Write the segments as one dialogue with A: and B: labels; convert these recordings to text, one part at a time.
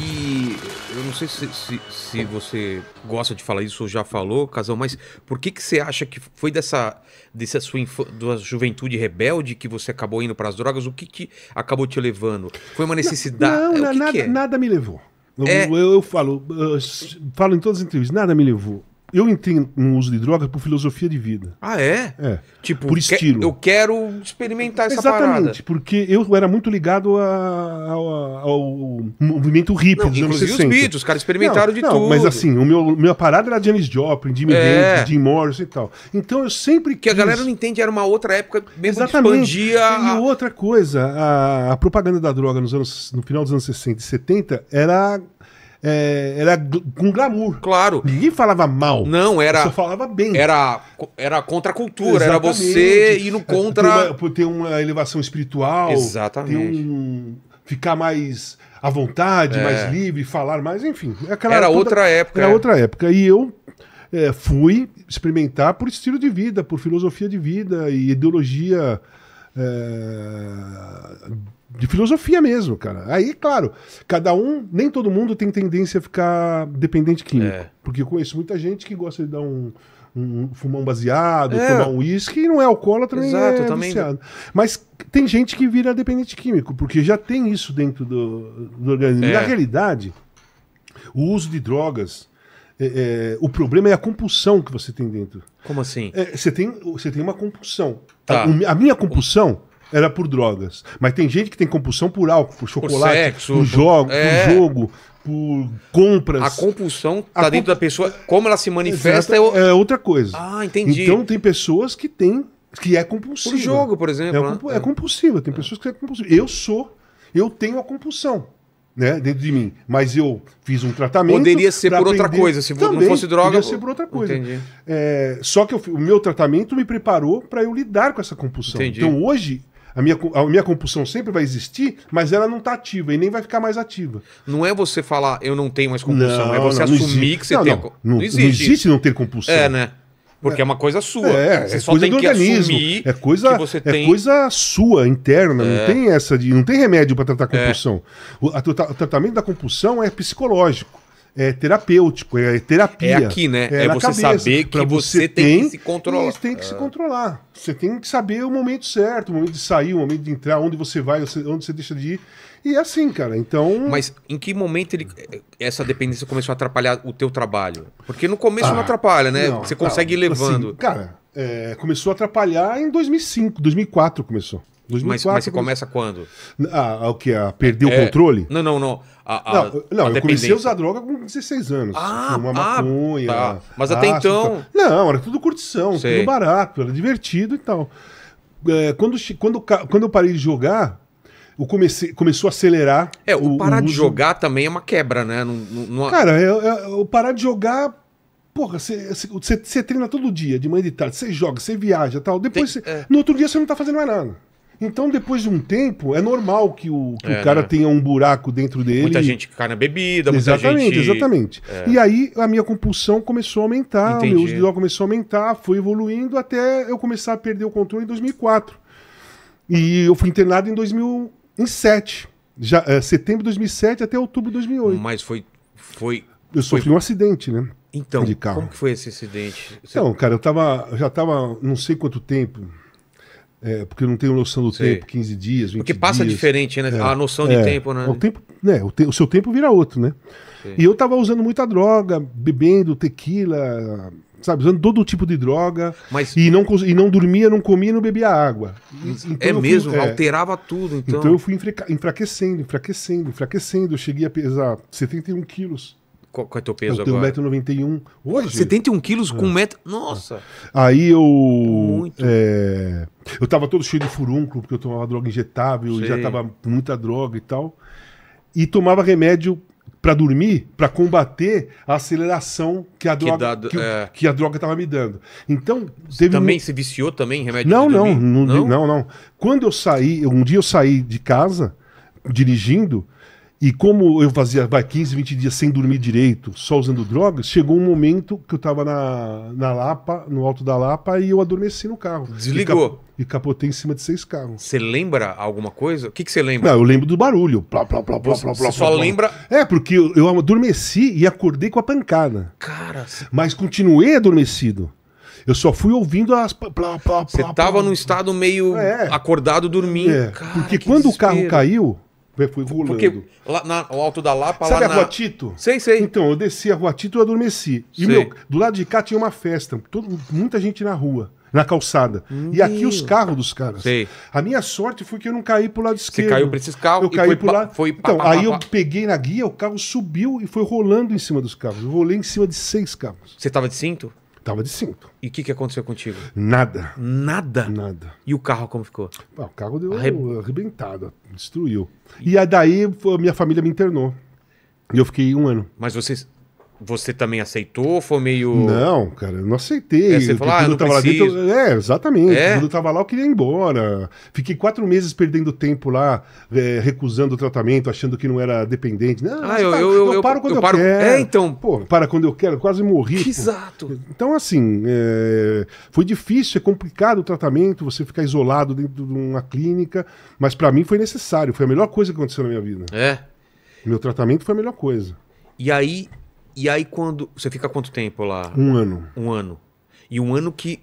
A: E eu não sei se, se, se, você gosta de falar isso ou já falou, Casal, mas por que, que você acha que foi dessa, dessa sua da juventude rebelde que você acabou indo para as drogas? O que, que acabou te levando? Foi uma necessidade?
B: Não, não, é, não nada, é? nada me levou. É... Eu, eu, eu, falo, eu falo em todas as entrevistas, nada me levou eu entendo um uso de droga por filosofia de vida.
A: Ah, é? É.
B: Tipo, por estilo. eu
A: quero experimentar essa Exatamente, parada. Exatamente,
B: porque eu era muito ligado a, a, ao movimento hippie não, dos anos 60. os Beatles, os caras experimentaram não, de não, tudo. Mas assim, o meu, minha parada era Janis Joplin, Jimmy é. Hendrix, Jim Morris e tal. Então eu sempre quis... Que a galera não entende, era uma outra época, mesmo Exatamente. que expandia... E a... outra coisa, a, a propaganda da droga nos anos, no final dos anos 60 e 70 era é, era com glamour. Claro. Ninguém falava mal. Não, era. Só falava bem. Era,
A: era contra a cultura, Exatamente. era você indo é, contra.
B: Por ter uma elevação espiritual. Exatamente. Um, ficar mais à vontade, é. mais livre, falar mais, enfim. É aquela era toda, outra época. Era é. outra época. E eu é, fui experimentar por estilo de vida, por filosofia de vida e ideologia. É, de filosofia mesmo, cara. Aí, claro, cada um, nem todo mundo tem tendência a ficar dependente químico. É. Porque eu conheço muita gente que gosta de dar um. um baseado, é. tomar um uísque, e não é alcoólatra Exato, é também... viciado. Mas tem gente que vira dependente químico, porque já tem isso dentro do, do organismo. É. Na realidade, o uso de drogas, é, é, o problema é a compulsão que você tem dentro. Como assim? É, você, tem, você tem uma compulsão. Tá. A, a, minha compulsão era por drogas. Mas tem gente que tem compulsão por álcool, por chocolate, por, sexo, por, jogo, é... por jogo, por compras. A
A: compulsão tá a dentro comp... da pessoa, como ela se manifesta é... é
B: outra coisa. Ah, entendi. Então tem pessoas que têm que é compulsiva. Por jogo, por exemplo. É, né? compu... né? é compulsiva, tem é. pessoas que é compulsivo. Eu sou, eu tenho a compulsão. Né, dentro de mim, mas eu fiz um tratamento. Poderia ser por aprender... outra coisa, se Também, não fosse droga. Poderia ser por outra coisa. Entendi. É, só que eu, o meu tratamento me preparou para eu lidar com essa compulsão. Entendi. Então hoje a minha, a minha compulsão sempre vai existir, mas ela não está ativa e nem vai ficar mais ativa.
A: Não é você falar, eu não tenho mais compulsão, não, é você não, assumir não que você não, tem. Não, não, não, existe. não existe
B: não ter compulsão. É, né?
A: Porque é, é, uma coisa sua. É, é você é só coisa tem do que organismo. é coisa, que você é tem... É coisa
B: sua, interna. É. Não tem essa de. Não tem remédio para tratar a é. compulsão. O, a, o, tratamento da compulsão é psicológico é terapêutico, é terapia. É aqui, né? É, é você cabeça, saber que você, você tem, tem, que se controlar. Você tem que ah. se é. controlar. Você tem que saber o momento certo, o momento de sair, o momento de entrar, onde você vai, onde você deixa de ir. E é assim, cara. Então. Mas em que momento ele,
A: essa dependência começou a atrapalhar o teu trabalho? Porque no começo ah, não atrapalha, né? Não, você consegue tá, ir assim, levando. Assim, cara,
B: é, começou a atrapalhar em 2005, 2004 começou. 2004, mas, mas você começa quando? Ah, o que? A perder é, o controle? Não, não, não. A, a, não, não eu comecei a usar droga com 16 anos. Ah, uma ah, maconha. Ah, tá. Mas até então. Tá. Não, era tudo curtição, Sei. tudo barato, era divertido e tal. É, quando, quando, quando eu parei de jogar, o comecei, começou a acelerar. É, o, o parar o de jogar
A: também é uma quebra, né? Não, não... Cara, eu,
B: eu, o parar de jogar. Porra, você treina todo dia, de manhã e de tarde, você joga, você viaja tal. Depois, Tem, cê, é... no outro dia, você não tá fazendo mais nada. Então, depois de um tempo, é normal que o, que é, o né? cara né? tenha um buraco dentro dele. Muita gente
A: cai na bebida, muita exatamente, gente... Exatamente, exatamente. É. E
B: aí, a minha compulsão começou a aumentar, Entendi. o meu uso de droga começou a aumentar, foi evoluindo até eu começar a perder o controle em 2004. E eu fui internado em 2007. Já, é, setembro de 2007 até outubro de 2008.
A: Mas foi... foi eu sofri um
B: acidente, né? Então, de carro. como
A: que foi esse acidente?
B: Você... Então, cara, eu tava, já tava não sei quanto tempo é, porque não tenho noção do Sei. tempo,
A: 15 dias, 20 Porque passa dias. diferente, né? É. A noção de é. tempo, né? O, tempo,
B: né? O, te, o, seu tempo vira outro, né? E eu tava usando muita droga, bebendo tequila, sabe? Usando todo tipo de droga. Mas... E, não, e não dormia, não comia, não bebia água. Então é fui, mesmo, é, alterava
A: tudo, então. Então eu
B: fui enfraquecendo, enfraquecendo, enfraquecendo. Eu cheguei a pesar 71 quilos. Qual, qual é o teu peso eu tenho agora? 1,91m hoje. 71 quilos com 1 ah. metro. Nossa! Aí eu. Muito. É, eu tava todo cheio de furúnculo, porque eu tomava droga injetável, Sei. e já tava muita droga e tal. E tomava remédio para dormir, para combater a aceleração que a que droga dado, que, é... que, a droga tava me dando. Então, teve também um...
A: se viciou também remédio não, não, não, não,
B: não, não. Quando eu saí, um dia eu saí de casa dirigindo, e como eu fazia vai, 15, 20 dias sem dormir direito, só usando drogas, chegou um momento que eu tava na, na Lapa, no alto da Lapa, e eu adormeci no carro. Desligou. E, cap, e capotei em cima de seis carros.
A: Você lembra alguma coisa? O que você lembra? Não,
B: eu lembro do barulho. Plá, plá, plá, plá, plá, plá, só lembra. É, porque eu, eu adormeci e acordei com a pancada. Cara. Mas continuei adormecido. Eu só fui ouvindo as.
A: Você tava num estado meio
B: é. acordado,
A: dormindo. É. Cara, porque quando desespero. o carro
B: caiu, eu fui rolando. Porque
A: lá na, o Alto da Lapa... Sabe lá a na... Rua Tito?
B: Sei, sei. Então, eu desci a Rua Tito e adormeci. E meu, do lado de cá tinha uma festa. Todo, muita gente na rua na calçada. E aqui os carros dos caras. Sei. A minha sorte foi que eu não caí pro lado esquerdo. Você caiu para esses carros eu caí pro lado. Foi então, aí eu peguei na guia, o carro subiu e foi rolando em cima dos carros. Eu rolei em cima de seis carros. Você tava de cinto? Tava de cinto. E o que, que aconteceu contigo? Nada. Nada? Nada. E o carro como ficou? Ah, o carro deu Arre... arrebentado, destruiu. E, e daí minha família me internou. E eu fiquei um ano.
A: Mas vocês você também aceitou? Foi meio. Não,
B: cara, eu não aceitei. É, você falou, ah, não tava lá dentro, É, exatamente. É? Quando eu tava lá, eu queria ir embora. Fiquei quatro meses perdendo tempo lá, é, recusando o tratamento, achando que não era dependente. Não, ah, eu, tá, eu, eu, eu, paro quando eu, paro... quero. É, então. Pô, para quando eu quero, quase morri. Exato. Então, assim, é... foi difícil, é complicado o tratamento, você ficar isolado dentro de uma clínica, mas para mim foi necessário, foi a melhor coisa que aconteceu na minha vida. É. Meu tratamento foi a melhor coisa.
A: E aí, e aí quando. Você fica quanto tempo lá? Um ano. Um ano.
B: E um ano que.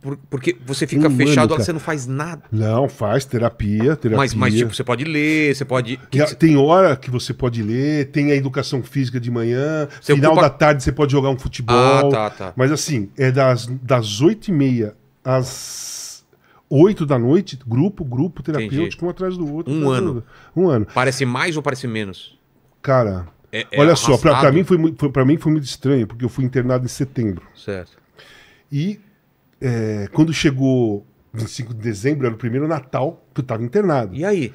B: Por, porque
A: você fica um fechado ano, lá, você não faz
B: nada. Não, faz terapia, terapia. Mas, mas tipo, você pode
A: ler, você pode. Que
B: que tem você... hora que você pode ler, tem a educação física de manhã, você final ocupa... da tarde você pode jogar um futebol. Ah, tá, tá. Mas assim, é das, das 8h30 às 8 da noite, grupo, grupo terapêutico, Entendi. um atrás do outro. Um ano. Um ano.
A: Parece mais ou parece menos?
B: Cara, é, é Olha só, para mim foi, foi mim foi muito estranho porque eu fui internado em setembro. Certo. E é, quando chegou 25 de dezembro era o primeiro Natal que eu estava internado. E aí?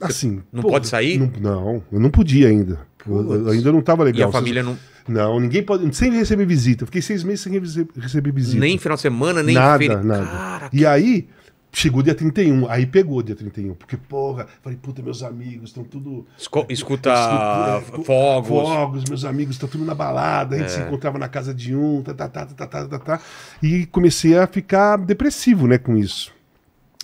B: Assim. Não pô, pode sair? Não, não, eu não podia ainda. Eu, eu ainda não estava legal. E a família não. Não, ninguém pode. Sem receber visita. Fiquei seis meses sem receber visita. Nem final de semana, nem nada, feri... nada. Cara, e aí, Chegou dia 31, aí pegou dia 31, porque, porra, falei, puta, meus amigos estão tudo. Esco é, escuta é, fogos. Fogos, meus amigos estão tudo na balada, a gente é. se encontrava na casa de um, tá tá, tá, tá, tá, tá, tá, tá, tá. E comecei a ficar depressivo, né, com isso.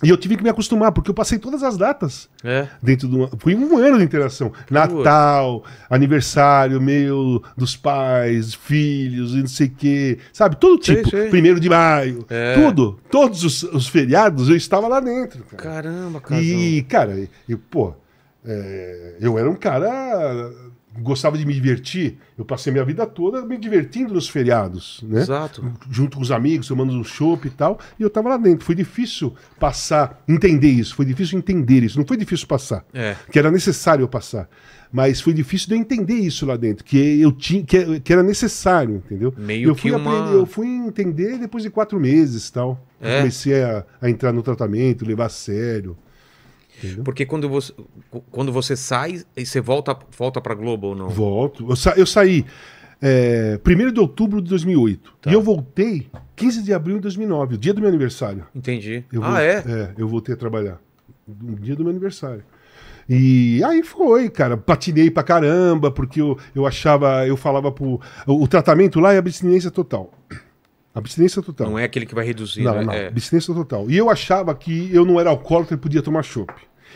B: E eu tive que me acostumar, porque eu passei todas as datas é. dentro de uma. Foi um ano de interação. Natal, aniversário meu, dos pais, filhos, e não sei o quê. Sabe? Todo sei, tipo. Sei. Primeiro de maio. É. Tudo. Todos os, os, feriados eu estava lá dentro. Cara. Caramba, cara. E, cara, eu, pô, é, eu era um cara. Gostava de me divertir. Eu passei minha vida toda me divertindo nos feriados, né? Exato. Junto com os amigos, tomando um chopp e tal. E eu tava lá dentro. Foi difícil passar, entender isso. Foi difícil entender isso. Não foi difícil passar. É. Que era necessário eu passar. Mas foi difícil de eu entender isso lá dentro. Que eu tinha, que, que era necessário, entendeu? Meio eu fui que uma... aprender, Eu fui entender depois de quatro meses tal. É. comecei a, a entrar no tratamento, levar a sério. Entendeu?
A: Porque quando você, quando você sai, você volta, volta para Globo
B: ou não? Volto. Eu, sa eu saí é, 1 de outubro de 2008. Tá. E eu voltei 15 de abril de 2009, o dia do meu aniversário. Entendi. Eu ah, vou, é? É, eu voltei a trabalhar. No dia do meu aniversário. E aí foi, cara. Patinei pra caramba, porque eu, eu achava, eu falava pro. O, o tratamento lá é abstinência total. Abstinência total.
A: Não é aquele que vai reduzir, não, né? Não, é.
B: abstinência total. E eu achava que eu não era alcoólatra e podia tomar chopp.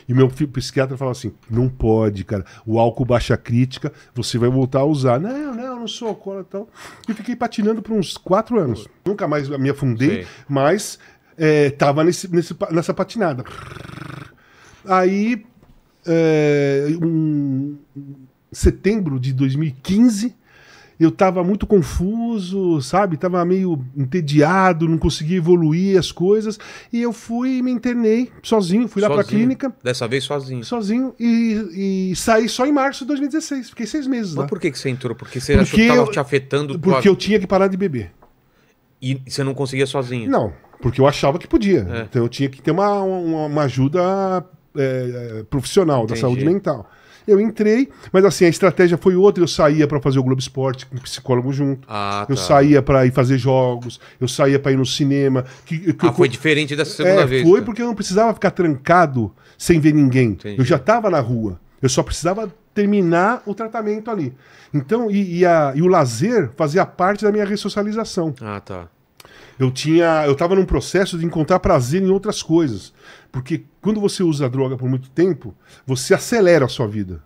B: E meu psiquiatra falou assim: não pode, cara. O álcool baixa a crítica, você vai voltar a usar. Não, não, não sou alcoólatra. E fiquei patinando por uns quatro anos. Nunca mais me afundei, Sim. mas é, tava nesse, nesse, nessa patinada. Aí, é, um, setembro de 2015, eu tava muito confuso, sabe? Tava meio entediado, não conseguia evoluir as coisas. E eu fui e me internei sozinho, fui sozinho. lá pra clínica.
A: Dessa vez sozinho.
B: Sozinho. E, e saí só em março de 2016. Fiquei seis meses Mas lá. Mas por
A: que, que você entrou? Porque você porque achou que tava eu, te afetando? Porque eu tinha que parar de beber. E você não conseguia sozinho?
B: Não, porque eu achava que podia. É. Então eu tinha que ter uma, uma, uma ajuda é, profissional Entendi. da saúde mental. Eu entrei, mas assim, a estratégia foi outra. Eu saía para fazer o Globo Esporte com psicólogo junto. Ah, tá. eu saía para ir fazer jogos, eu saía para ir no cinema. Que, que ah, foi diferente dessa segunda é, vez. Foi tá? porque eu não precisava ficar trancado sem ver ninguém. Entendi. Eu já estava na rua. Eu só precisava terminar o tratamento ali. Então, e, e, a, e o lazer fazia parte da minha ressocialização. Ah, tá. Eu tinha, eu estava num processo de encontrar prazer em outras coisas, porque quando você usa a droga por muito tempo, você acelera a sua vida.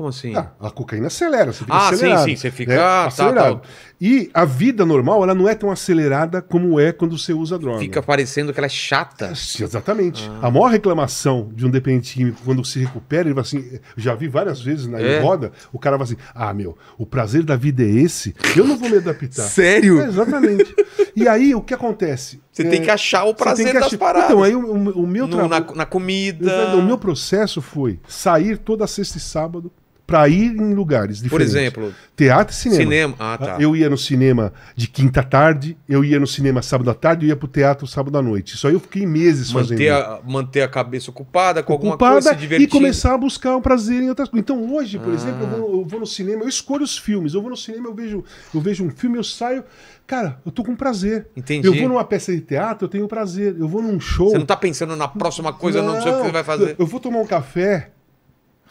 B: Como assim? Ah, a cocaína acelera, você fica ah, acelerado. Ah, sim, sim, você né? fica né? acelerado. Tá, tá. E a vida normal, ela não é tão acelerada como é quando você usa droga. Fica
A: parecendo que ela é chata.
B: É, exatamente. Ah. A maior reclamação de um dependente químico, quando se recupera, ele vai assim, já vi várias vezes na é. roda, o cara vai assim, ah, meu, o prazer da vida é esse, eu não vou me adaptar. Sério? É, exatamente. E aí, o que acontece? Você tem é, que achar o prazer das achar... paradas. Então, aí o, o, o meu trabalho... Na, na comida... O meu processo foi sair toda sexta e sábado, para ir em lugares diferentes. Por exemplo, teatro e cinema. Cinema, ah, tá. Eu ia no cinema de quinta tarde, eu ia no cinema sábado à tarde, eu ia pro teatro sábado à noite. Isso aí eu fiquei meses manter fazendo. A,
A: manter a cabeça ocupada com ocupada alguma coisa, se divertindo. e começar
B: a buscar um prazer em outras coisas. Então hoje, por ah. exemplo, eu vou, eu vou, no cinema, eu escolho os filmes, eu vou no cinema, eu vejo, eu vejo um filme, eu saio, cara, eu tô com prazer. Entendi. Eu vou numa peça de teatro, eu tenho prazer. Eu vou num show. Você não
A: tá pensando na próxima coisa, não, não sei o que você vai fazer. Eu
B: vou tomar um café,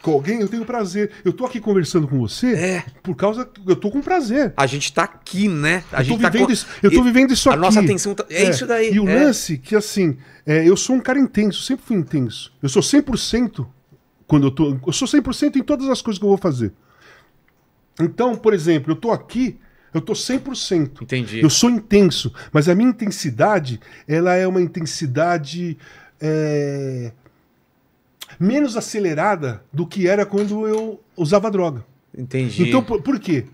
B: com alguém, eu tenho prazer. Eu tô aqui conversando com você é. por causa. Eu tô com prazer.
A: A gente tá aqui, né? A eu gente tô tá vivendo com... isso, Eu tô vivendo
B: isso a aqui. A nossa atenção tá... é, é, isso daí. E o é. lance que, assim, é, eu sou um cara intenso, sempre fui intenso. Eu sou 100% quando eu tô. Eu sou 100% em todas as coisas que eu vou fazer. Então, por exemplo, eu tô aqui. Eu tô 100%.
A: Entendi. Eu sou
B: intenso, mas a minha intensidade, ela é uma intensidade é, menos acelerada do que era quando eu usava droga. Entendi. Então, por, por quê?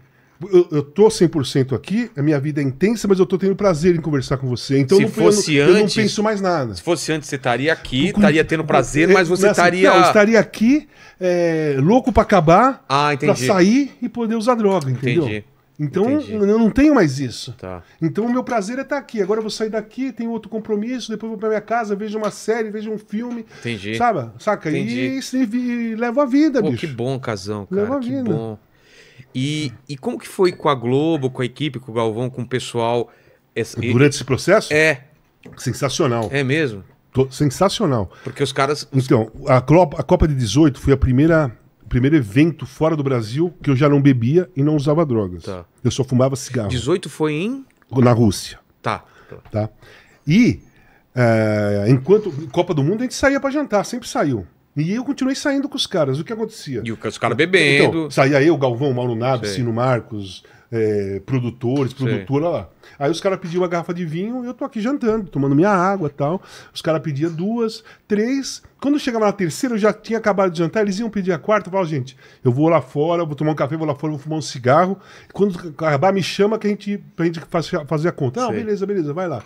B: Eu, eu tô 100% aqui, a minha vida é intensa, mas eu tô tendo prazer em conversar com você. Então, se não, fosse eu, antes, eu não penso mais nada.
A: Se fosse antes, você estaria aqui, com, estaria tendo prazer, mas é, você nessa, assim, estaria. Não, eu estaria
B: aqui, é, louco para acabar,
A: ah, entendi. pra
B: sair e poder usar droga, entendeu? Entendi. Então Entendi. eu não tenho mais isso. Tá. Então o meu prazer é estar tá aqui. Agora eu vou sair daqui, tenho outro compromisso, depois vou para minha casa, vejo uma série, vejo um filme. Entendi. Sabe? Saca? Entendi. E, e, e a vida, Pô, bicho. Que
A: bom, Casão, cara. Levo a que vida. bom. E, e como que foi com a Globo, com a equipe, com o Galvão, com o pessoal? Essa, Durante esse processo? É. Sensacional. É mesmo?
B: Tô, sensacional. Porque os caras. Então, a Copa, a Copa de 18 foi a primeira primeiro evento fora do Brasil que eu já não bebia e não usava drogas. Tá. Eu só fumava cigarro.
A: 18 foi em?
B: Na Rússia. Tá. tá? E é, enquanto Copa do Mundo a gente saía para jantar, sempre saiu. E eu continuei saindo com os caras. O que acontecia? E os caras bebendo. Então, saía eu, Galvão, Mauro Nabe, Sino Marcos, é, produtores, produtora lá. Aí os caras pediam uma garrafa de vinho, e eu tô aqui jantando, tomando minha água tal. Os caras pediam duas, três. Quando chegava na terceira, eu já tinha acabado de jantar, eles iam pedir a quarta, eu falava, gente, eu vou lá fora, vou tomar um café, vou lá fora, vou fumar um cigarro. Quando acabar, me chama que a gente, pra gente fazer a conta. Não, ah, Sim. beleza, beleza, vai lá.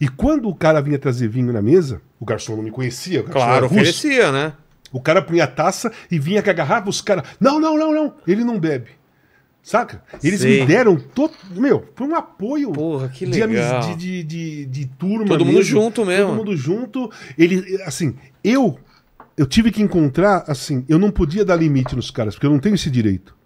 B: E quando o cara vinha trazer vinho na mesa, o garçom não me conhecia. claro, oferecia, né? O cara punha a taça e vinha com a garrafa, os caras. Não, não, não, não. Ele não bebe. Saca? Eles me deram todo. Meu, foi um apoio Porra, que legal. De, de, de, de turma. Todo mesmo, mundo junto mesmo. Todo mundo junto. Ele, assim, eu eu tive que encontrar, assim, eu não podia dar limite nos caras, porque eu não tenho esse direito.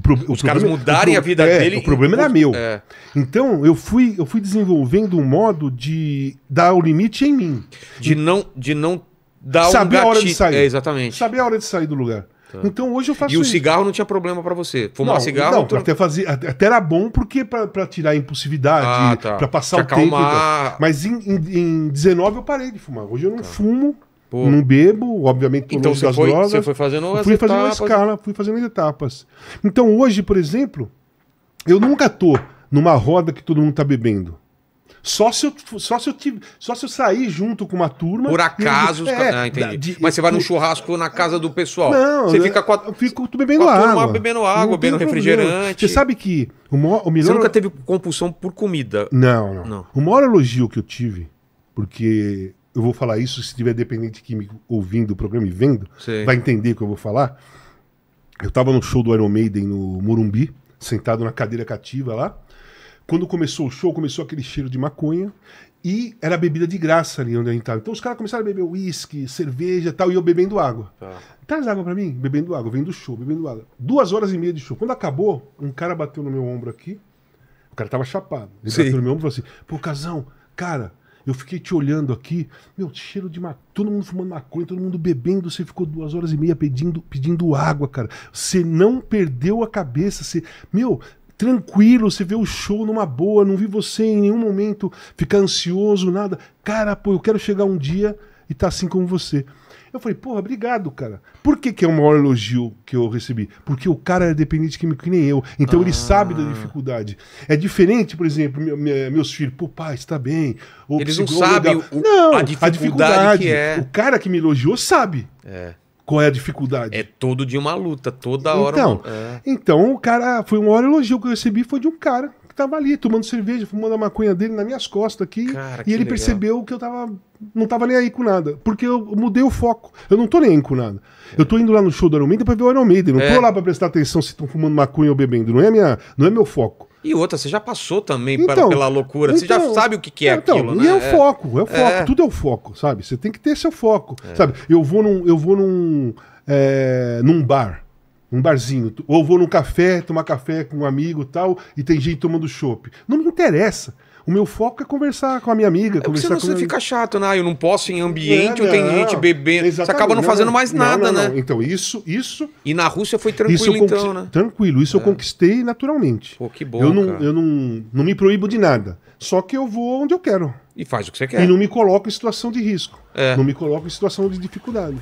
B: Pro, Os caras problema, mudarem pro, a vida é, dele. O problema era meu. É. Então, eu fui, eu fui desenvolvendo um modo de dar o limite em mim.
A: De, não, de não dar Saber um a hora de sair. É, exatamente. Saber a hora de sair do lugar. Tá. Então hoje eu faço. E o cigarro não tinha problema para você. Fumar não, cigarro. Não, tu... até,
B: fazia, até era bom porque para tirar a impulsividade, ah, tá. para passar Te o acalmar. tempo. Mas em, em, em, 19 eu parei de fumar. Hoje eu não tá. fumo. Pô. Não bebo, obviamente, por então, você das foi, drogas. Você foi fazendo as fui etapas. fazendo uma escala, fui fazendo as etapas. Então hoje, por exemplo, eu nunca tô numa roda que todo mundo tá bebendo. Só se eu, só se eu, tive, só se eu sair junto com uma turma. Por acaso. É, ah, entendi. De, Mas você vai no
A: churrasco na casa do pessoal. Não, você né, fica com
B: a, eu fico bebendo água. Turma, bebendo água, bebendo refrigerante. Problema. Você sabe que o, maior, o melhor... Você nunca teve compulsão por comida. Não, não, não. O maior elogio que eu tive, porque eu vou falar isso, se tiver dependente químico ouvindo o programa e vendo, vai entender o que eu vou falar. Eu tava no show do Iron Maiden no Morumbi, sentado na cadeira cativa lá. Quando começou o show, começou aquele cheiro de maconha. E era bebida de graça ali onde a gente tava. Então os caras começaram a beber uísque, cerveja e tal, e eu bebendo água. Tá. Traz água para mim? Bebendo água, vendo show, bebendo água. Duas horas e meia de show. Quando acabou, um cara bateu no meu ombro aqui. O cara tava chapado. Ele Sim. bateu no meu ombro e falou assim: Pô, Casão, cara, eu fiquei te olhando aqui, meu, cheiro de maconha, todo mundo fumando maconha, todo mundo bebendo, você ficou duas horas e meia pedindo, pedindo água, cara. Você não perdeu a cabeça, você, meu, tranquilo, você vê o show numa boa, não vi você em nenhum momento ficar ansioso, nada. Cara, pô, eu quero chegar um dia e tá assim como você. Eu falei, porra, obrigado, cara. Por que, que é o maior elogio que eu recebi? Porque o cara é dependente químico que nem eu. Então ah. ele sabe da ah. dificuldade. É diferente, por exemplo, meu, meu, meus filhos, pô, pai, está bem. Eles não sabem o, não, a dificuldade, a dificuldade que é. O cara que me elogiou sabe. É qual é a dificuldade. É todo de uma luta, toda hora. Então, é. então o cara. Foi um maior elogio que eu recebi foi de um cara que tava ali, tomando cerveja, fumando a maconha dele nas minhas costas aqui. Cara, e ele legal. percebeu que eu tava. Não tava nem aí com nada. Porque eu mudei o foco. Eu não tô nem aí com nada. É. Eu tô indo lá no show do Iron Maiden pra ver o Iron Maiden. Não é. tô lá pra prestar atenção se estão fumando maconha ou bebendo. Não é, minha, não é meu foco.
A: E outra, você já passou também então, pela loucura, então, você já então, sabe o que, que é, é então, aquilo, né? E é o é. foco, é o é. foco, é. tudo
B: é o foco, sabe? Você tem que ter seu foco, é. sabe? Eu vou num, eu vou num, é, num bar, um barzinho, ou vou num café, tomar café com um amigo tal, e tem gente tomando chopp. Não me interessa. O meu foco é conversar com a minha amiga. É conversar senão com você minha... fica
A: chato, né? Ah, eu não posso em ambiente, é, ou tem gente bebendo. Exatamente. Você acaba não, fazendo mais não, nada, não, né? Então, isso, isso. E na Rússia foi tranquilo, então, né?
B: Tranquilo, isso é. eu conquistei naturalmente. Pô,
A: que bom. Eu, não, cara.
B: eu não, não me proíbo de nada. Só que eu vou onde eu quero.
A: E faz o que você quer. E não me
B: coloco em situação de risco. É. Não me coloco em situação de dificuldade.